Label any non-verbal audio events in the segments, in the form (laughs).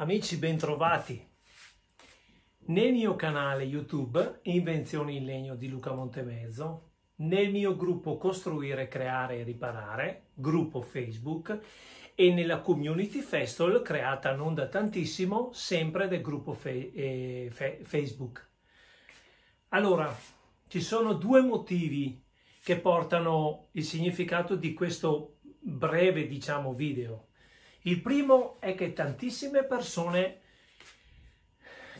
Amici bentrovati! Nel mio canale YouTube Invenzioni in legno di Luca Montemezzo, nel mio gruppo Costruire, Creare e Riparare, gruppo Facebook, e nella Community Festival creata non da tantissimo, sempre del gruppo fe eh, fe Facebook. Allora, ci sono due motivi che portano il significato di questo breve, diciamo, video. Il primo è che tantissime persone,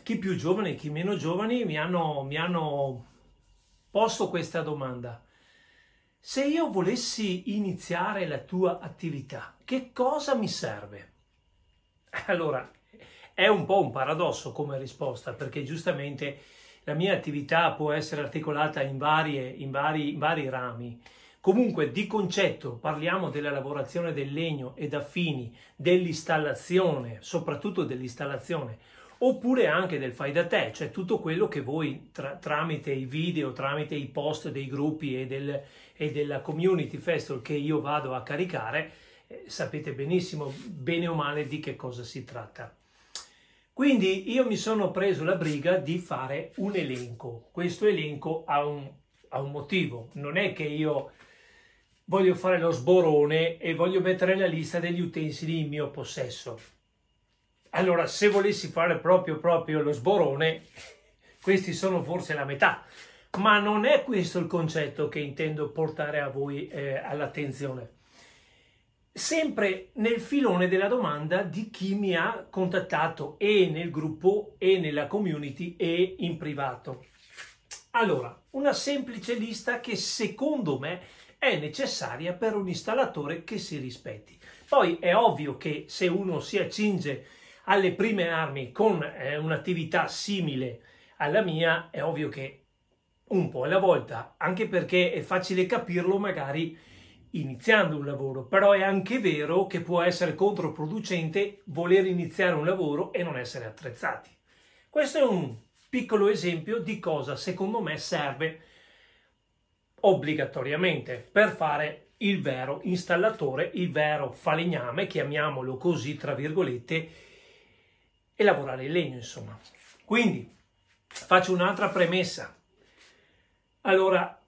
chi più giovani, chi meno giovani, mi hanno, mi hanno posto questa domanda. Se io volessi iniziare la tua attività, che cosa mi serve? (laughs) Allora, è un po' un paradosso come risposta, perché giustamente la mia attività può essere articolata in, varie, in, vari, in vari rami Comunque di concetto parliamo della lavorazione del legno ed affini, dell'installazione, soprattutto dell'installazione, oppure anche del fai da te, cioè tutto quello che voi tra tramite i video, tramite i post dei gruppi e, del, e della community festival che io vado a caricare, eh, sapete benissimo bene o male di che cosa si tratta. Quindi io mi sono preso la briga di fare un elenco. Questo elenco ha un, ha un motivo, non è che io voglio fare lo sborone e voglio mettere la lista degli utensili in mio possesso. Allora, se volessi fare proprio proprio lo sborone, questi sono forse la metà, ma non è questo il concetto che intendo portare a voi eh, all'attenzione. Sempre nel filone della domanda di chi mi ha contattato e nel gruppo e nella community e in privato. Allora, una semplice lista che secondo me è necessaria per un installatore che si rispetti. Poi è ovvio che se uno si accinge alle prime armi con eh, un'attività simile alla mia, è ovvio che un po' alla volta, anche perché è facile capirlo magari iniziando un lavoro, però è anche vero che può essere controproducente voler iniziare un lavoro e non essere attrezzati. Questo è un piccolo esempio di cosa secondo me serve obbligatoriamente per fare il vero installatore, il vero falegname, chiamiamolo così tra virgolette, e lavorare il legno, insomma. Quindi faccio un'altra premessa. Allora,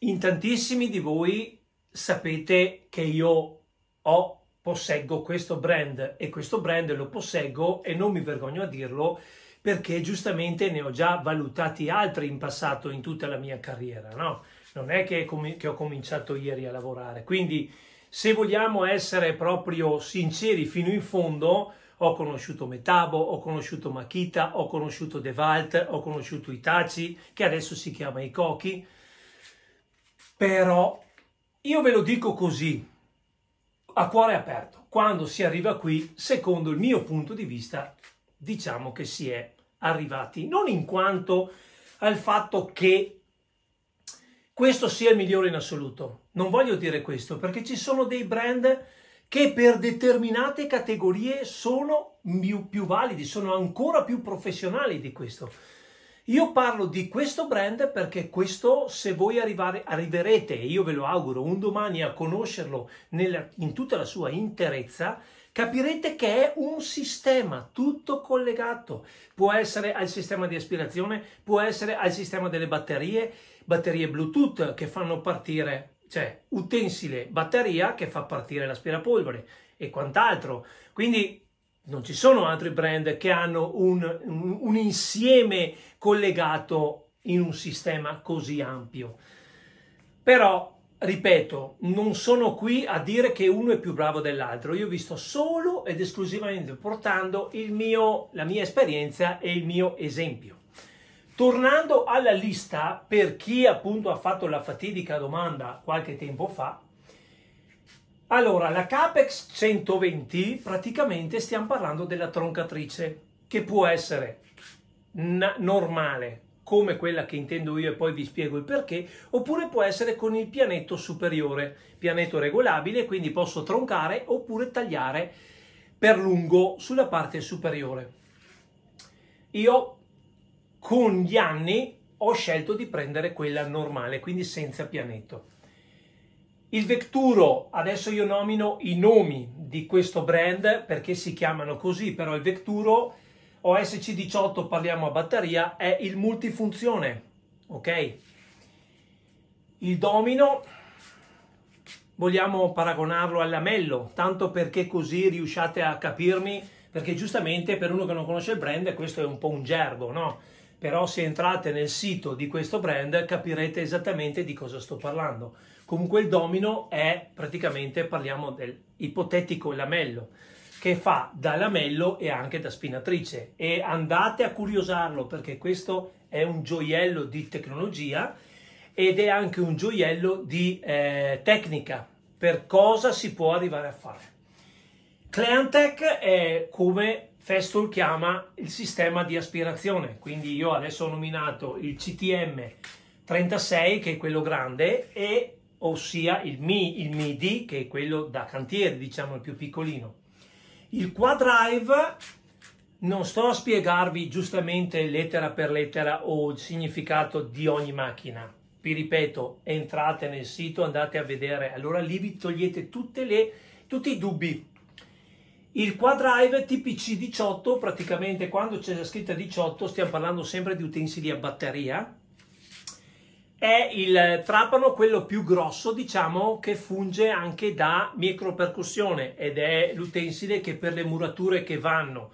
in tantissimi di voi sapete che io ho posseggo questo brand e questo brand lo posseggo e non mi vergogno a dirlo perché giustamente ne ho già valutati altri in passato in tutta la mia carriera, no? non è che, che ho cominciato ieri a lavorare. Quindi se vogliamo essere proprio sinceri fino in fondo, ho conosciuto Metabo, ho conosciuto Makita, ho conosciuto De Valt, ho conosciuto Itachi, che adesso si chiama i Ikoki. Però io ve lo dico così, a cuore aperto, quando si arriva qui, secondo il mio punto di vista, diciamo che si è arrivati, non in quanto al fatto che questo sia il migliore in assoluto. Non voglio dire questo perché ci sono dei brand che per determinate categorie sono più, più validi, sono ancora più professionali di questo. Io parlo di questo brand perché questo, se voi arrivare, arriverete, e io ve lo auguro, un domani a conoscerlo nella, in tutta la sua interezza, capirete che è un sistema tutto collegato. Può essere al sistema di aspirazione, può essere al sistema delle batterie, batterie Bluetooth che fanno partire, cioè utensile batteria che fa partire l'aspirapolvere e quant'altro. Quindi non ci sono altri brand che hanno un, un, un insieme collegato in un sistema così ampio. Però ripeto, non sono qui a dire che uno è più bravo dell'altro, io vi sto solo ed esclusivamente portando mio, la mia esperienza e il mio esempio. Tornando alla lista, per chi appunto ha fatto la fatidica domanda qualche tempo fa, allora la CAPEX 120 praticamente stiamo parlando della troncatrice, che può essere normale, come quella che intendo io e poi vi spiego il perché, oppure può essere con il pianeto superiore, pianeto regolabile, quindi posso troncare oppure tagliare per lungo sulla parte superiore. Io con gli anni ho scelto di prendere quella normale, quindi senza pianeto. Il Vecturo, adesso io nomino i nomi di questo brand perché si chiamano così, però il Vecturo OSC18 parliamo a batteria è il multifunzione, ok? Il domino vogliamo paragonarlo all'amello, tanto perché così riusciate a capirmi, perché giustamente per uno che non conosce il brand questo è un po' un gergo, no? Però se entrate nel sito di questo brand capirete esattamente di cosa sto parlando. Comunque il domino è praticamente, parliamo ipotetico lamello che fa da lamello e anche da spinatrice e andate a curiosarlo perché questo è un gioiello di tecnologia ed è anche un gioiello di eh, tecnica per cosa si può arrivare a fare. Cleantech è come Festool chiama il sistema di aspirazione, quindi io adesso ho nominato il CTM 36 che è quello grande e ossia il, Mi, il MIDI che è quello da cantiere, diciamo il più piccolino il quadrive non sto a spiegarvi giustamente lettera per lettera o il significato di ogni macchina. Vi ripeto, entrate nel sito, andate a vedere, allora lì vi togliete le, tutti i dubbi. Il quadrive TPC 18, praticamente quando c'è scritta 18 stiamo parlando sempre di utensili a batteria, è il trapano quello più grosso diciamo che funge anche da micropercussione ed è l'utensile che per le murature che vanno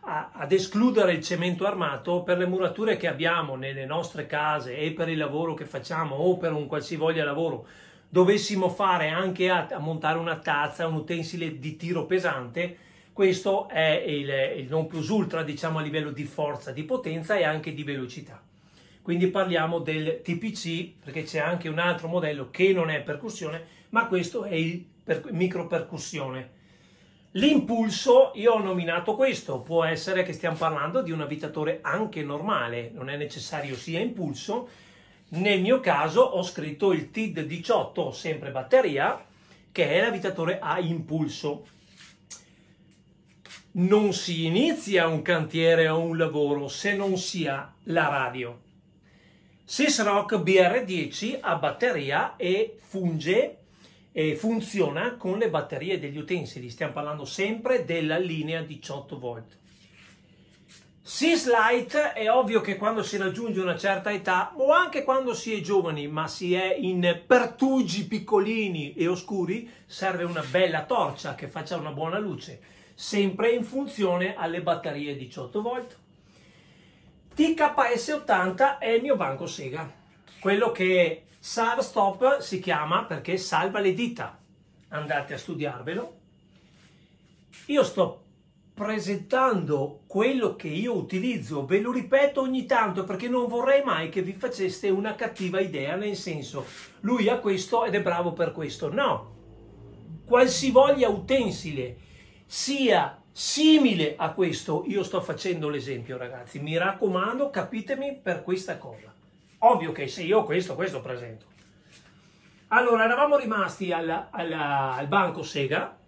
a, ad escludere il cemento armato per le murature che abbiamo nelle nostre case e per il lavoro che facciamo o per un qualsivoglia lavoro dovessimo fare anche a, a montare una tazza un utensile di tiro pesante questo è il, il non plus ultra diciamo a livello di forza di potenza e anche di velocità quindi parliamo del TPC perché c'è anche un altro modello che non è percussione ma questo è il per- percussione l'impulso io ho nominato questo può essere che stiamo parlando di un avitatore anche normale non è necessario sia impulso nel mio caso ho scritto il TID 18 sempre batteria che è l'avitatore a impulso non si inizia un cantiere o un lavoro se non si ha la radio Sisrock BR10 ha batteria e funge e funziona con le batterie degli utensili. Stiamo parlando sempre della linea 18 v Sislite è ovvio che quando si raggiunge una certa età o anche quando si è giovani ma si è in pertugi piccolini e oscuri serve una bella torcia che faccia una buona luce sempre in funzione alle batterie 18 volt. TKS80 è il mio banco Sega, quello che SARSTOP si chiama perché salva le dita. Andate a studiarvelo. Io sto presentando quello che io utilizzo, ve lo ripeto ogni tanto perché non vorrei mai che vi faceste una cattiva idea, nel senso lui ha questo ed è bravo per questo. No, qualsivoglia utensile sia Simile a questo, io sto facendo l'esempio ragazzi, mi raccomando capitemi per questa cosa. Ovvio che se io ho questo, questo presento. Allora, eravamo rimasti alla, alla, al banco Sega,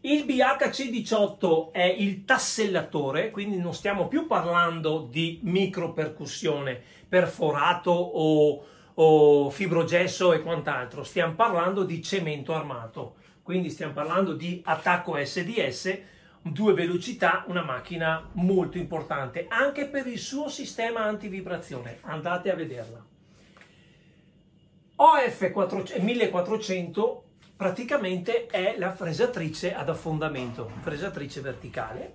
il BHC18 è il tassellatore, quindi non stiamo più parlando di micropercussione, perforato o, o fibrogesso e quant'altro, stiamo parlando di cemento armato quindi stiamo parlando di attacco SDS, due velocità, una macchina molto importante anche per il suo sistema antivibrazione, andate a vederla. OF 1400 praticamente è la fresatrice ad affondamento, fresatrice verticale,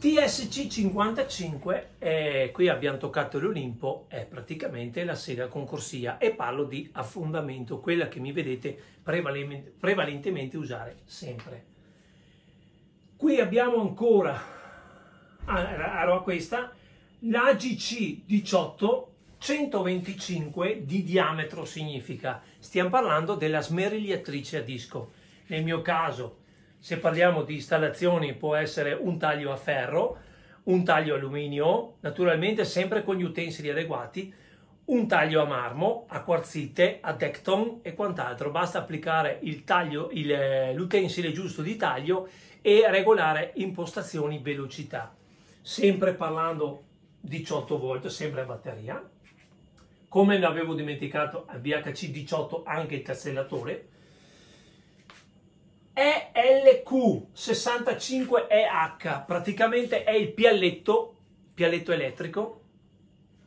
TSC 55, eh, qui abbiamo toccato l'Olimpo, è praticamente la sera concorsia e parlo di affondamento, quella che mi vedete prevalentemente, prevalentemente usare sempre. Qui abbiamo ancora, ah, allora questa, la GC 18 125 di diametro significa, stiamo parlando della smerigliatrice a disco. Nel mio caso se parliamo di installazioni può essere un taglio a ferro, un taglio alluminio, naturalmente sempre con gli utensili adeguati, un taglio a marmo, a quarzite, a tecton e quant'altro. Basta applicare eh, l'utensile giusto di taglio e regolare impostazioni velocità. Sempre parlando 18 volt, sempre a batteria. Come ne avevo dimenticato, al BHC 18 anche il tassellatore, ELQ65EH, praticamente è il pialletto, pialletto elettrico,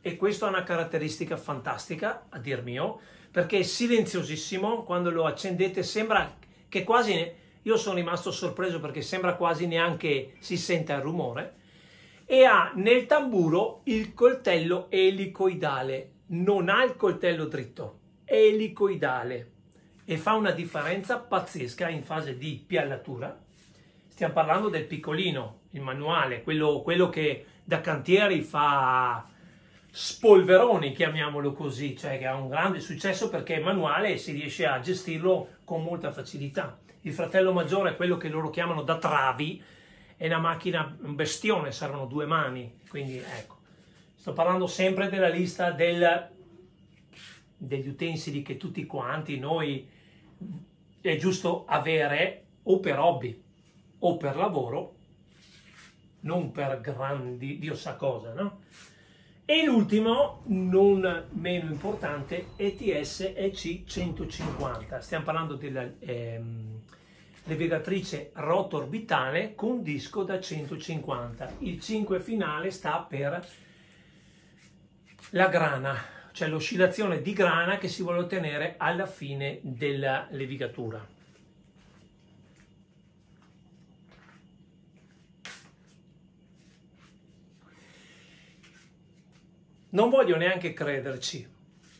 e questa è una caratteristica fantastica, a dir mio, perché è silenziosissimo, quando lo accendete sembra che quasi... Ne... Io sono rimasto sorpreso perché sembra quasi neanche si senta il rumore. E ha nel tamburo il coltello elicoidale, non ha il coltello dritto, elicoidale e fa una differenza pazzesca in fase di piallatura. Stiamo parlando del piccolino, il manuale, quello, quello che da cantieri fa spolveroni, chiamiamolo così, cioè che ha un grande successo perché è manuale e si riesce a gestirlo con molta facilità. Il fratello maggiore è quello che loro chiamano da travi, è una macchina, un bestione, servono due mani, quindi ecco. Sto parlando sempre della lista del degli utensili che tutti quanti noi è giusto avere o per hobby o per lavoro, non per grandi, Dio sa cosa, no? E l'ultimo, non meno importante, ETS EC150. Stiamo parlando della ehm, levegatrice rotorbitale con disco da 150. Il 5 finale sta per la grana, cioè l'oscillazione di grana che si vuole ottenere alla fine della levigatura. Non voglio neanche crederci.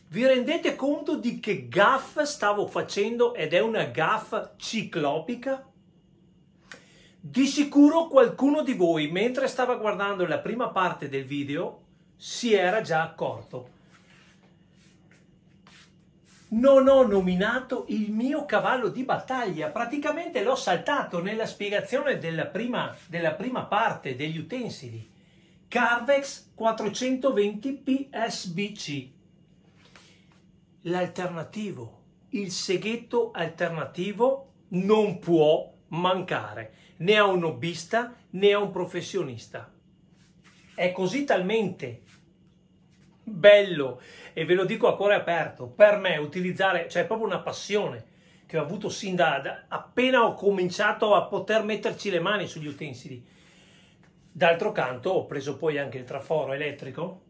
Vi rendete conto di che gaff stavo facendo ed è una gaff ciclopica? Di sicuro qualcuno di voi, mentre stava guardando la prima parte del video, si era già accorto non ho nominato il mio cavallo di battaglia, praticamente l'ho saltato nella spiegazione della prima, della prima parte degli utensili. Carvex 420 PSBC. L'alternativo, il seghetto alternativo non può mancare, né a un hobbista né a un professionista. È così talmente bello e ve lo dico a cuore aperto, per me utilizzare, cioè è proprio una passione che ho avuto sin da, da appena ho cominciato a poter metterci le mani sugli utensili. D'altro canto ho preso poi anche il traforo elettrico.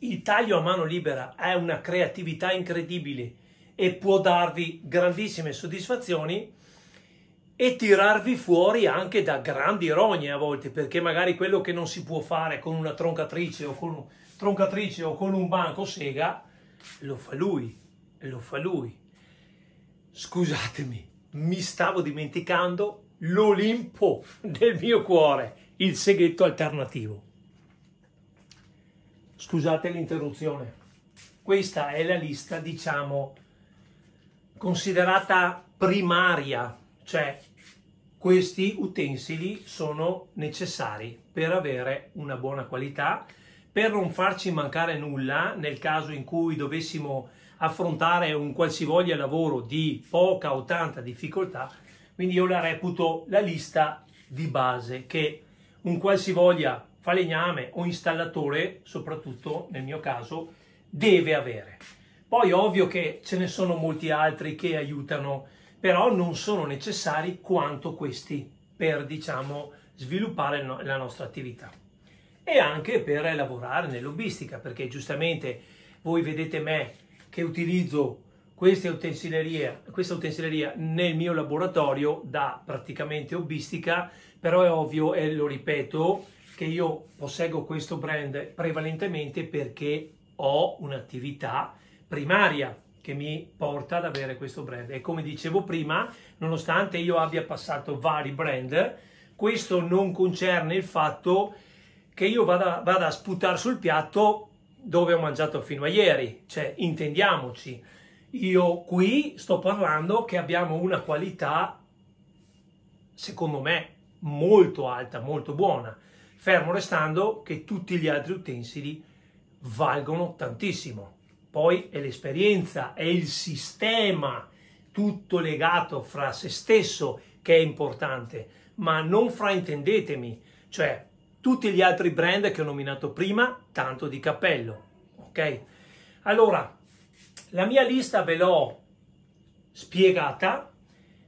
Il taglio a mano libera è una creatività incredibile e può darvi grandissime soddisfazioni e tirarvi fuori anche da grandi rogne a volte, perché magari quello che non si può fare con una troncatrice o con un troncatrice o con un banco sega, lo fa lui, lo fa lui. Scusatemi, mi stavo dimenticando l'Olimpo del mio cuore, il seghetto alternativo. Scusate l'interruzione. Questa è la lista, diciamo, considerata primaria, cioè questi utensili sono necessari per avere una buona qualità per non farci mancare nulla nel caso in cui dovessimo affrontare un qualsivoglia lavoro di poca o tanta difficoltà, quindi io la reputo la lista di base che un qualsivoglia falegname o installatore, soprattutto nel mio caso, deve avere. Poi ovvio che ce ne sono molti altri che aiutano, però non sono necessari quanto questi per, diciamo, sviluppare la nostra attività e anche per lavorare nell'hobbistica, perché giustamente voi vedete me che utilizzo queste utensileria, questa utensileria nel mio laboratorio da praticamente hobbistica, però è ovvio e lo ripeto che io posseggo questo brand prevalentemente perché ho un'attività primaria che mi porta ad avere questo brand e come dicevo prima nonostante io abbia passato vari brand questo non concerne il fatto che che io vada, vada a sputare sul piatto dove ho mangiato fino a ieri, cioè intendiamoci, io qui sto parlando che abbiamo una qualità, secondo me, molto alta, molto buona, fermo restando che tutti gli altri utensili valgono tantissimo. Poi è l'esperienza, è il sistema, tutto legato fra se stesso che è importante, ma non fraintendetemi, cioè tutti gli altri brand che ho nominato prima, tanto di cappello, ok? Allora, la mia lista ve l'ho spiegata,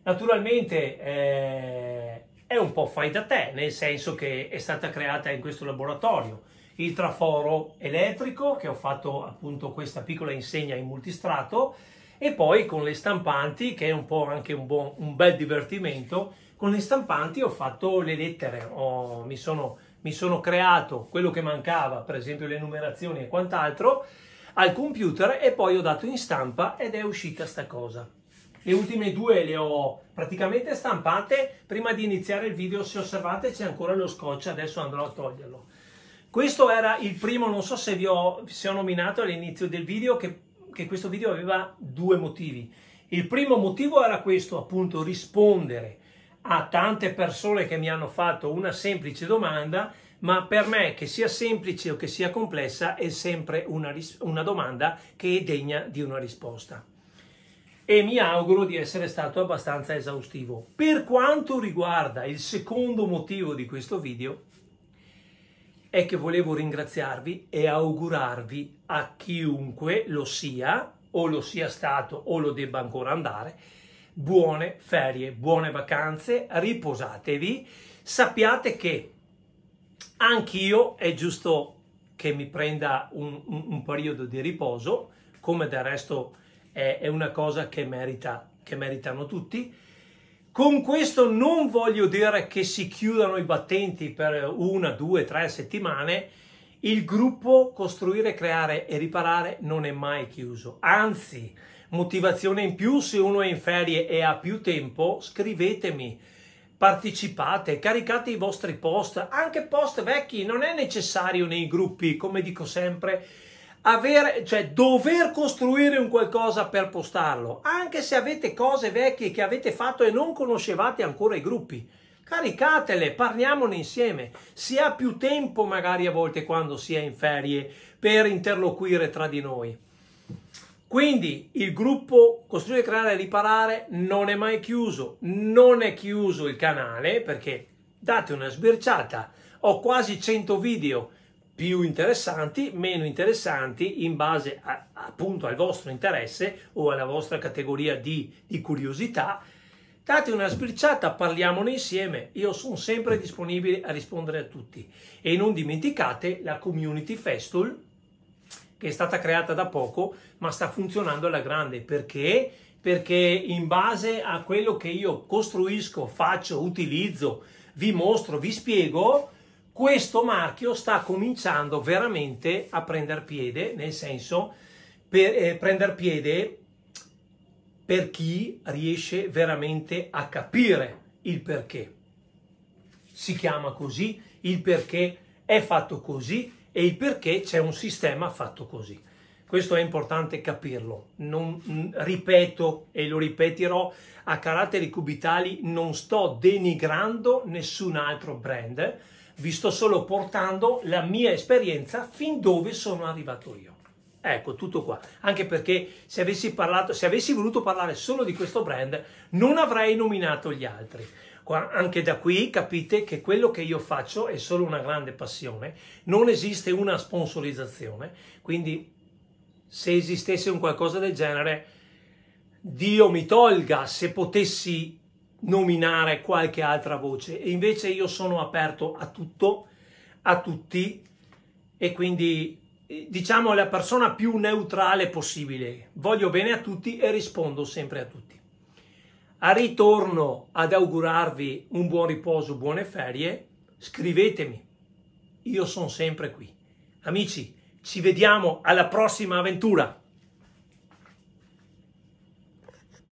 naturalmente eh, è un po' fai da te, nel senso che è stata creata in questo laboratorio, il traforo elettrico che ho fatto appunto questa piccola insegna in multistrato e poi con le stampanti che è un po' anche un, buon, un bel divertimento con le stampanti ho fatto le lettere ho, mi sono mi sono creato quello che mancava, per esempio le numerazioni e quant'altro, al computer e poi ho dato in stampa ed è uscita sta cosa. Le ultime due le ho praticamente stampate, prima di iniziare il video se osservate c'è ancora lo scotch, adesso andrò a toglierlo. Questo era il primo, non so se vi ho, se ho nominato all'inizio del video che, che questo video aveva due motivi. Il primo motivo era questo, appunto rispondere a tante persone che mi hanno fatto una semplice domanda, ma per me che sia semplice o che sia complessa è sempre una, una domanda che è degna di una risposta. E mi auguro di essere stato abbastanza esaustivo. Per quanto riguarda il secondo motivo di questo video, è che volevo ringraziarvi e augurarvi a chiunque lo sia, o lo sia stato o lo debba ancora andare, buone ferie, buone vacanze, riposatevi, sappiate che anch'io è giusto che mi prenda un, un, un, periodo di riposo, come del resto è, è una cosa che, merita, che meritano tutti. Con questo non voglio dire che si chiudano i battenti per una, due, tre settimane. Il gruppo costruire, creare e riparare non è mai chiuso. Anzi, motivazione in più, se uno è in ferie e ha più tempo, scrivetemi, partecipate, caricate i vostri post, anche post vecchi, non è necessario nei gruppi, come dico sempre, avere, cioè dover costruire un qualcosa per postarlo, anche se avete cose vecchie che avete fatto e non conoscevate ancora i gruppi. Caricatele, parliamone insieme. Si ha più tempo magari a volte quando si è in ferie per interloquire tra di noi. Quindi il gruppo Costruire, Creare e Riparare non è mai chiuso, non è chiuso il canale perché date una sbirciata, ho quasi 100 video più interessanti, meno interessanti in base a, appunto al vostro interesse o alla vostra categoria di, di curiosità. Date una sbirciata, parliamone insieme, io sono sempre disponibile a rispondere a tutti e non dimenticate la Community Festival che è stata creata da poco, ma sta funzionando alla grande. Perché? Perché in base a quello che io costruisco, faccio, utilizzo, vi mostro, vi spiego, questo marchio sta cominciando veramente a prendere piede, nel senso per eh, prendere piede per chi riesce veramente a capire il perché. Si chiama così, il perché è fatto così e il perché c'è un sistema fatto così. Questo è importante capirlo. Non, ripeto e lo ripeterò a caratteri cubitali, non sto denigrando nessun altro brand, vi sto solo portando la mia esperienza fin dove sono arrivato io. Ecco, tutto qua. Anche perché se avessi, parlato, se avessi voluto parlare solo di questo brand, non avrei nominato gli altri anche da qui capite che quello che io faccio è solo una grande passione, non esiste una sponsorizzazione, quindi se esistesse un qualcosa del genere, Dio mi tolga se potessi nominare qualche altra voce e invece io sono aperto a tutto, a tutti e quindi eh, diciamo la persona più neutrale possibile. Voglio bene a tutti e rispondo sempre a tutti a ritorno ad augurarvi un buon riposo, buone ferie, scrivetemi. Io sono sempre qui. Amici, ci vediamo alla prossima avventura.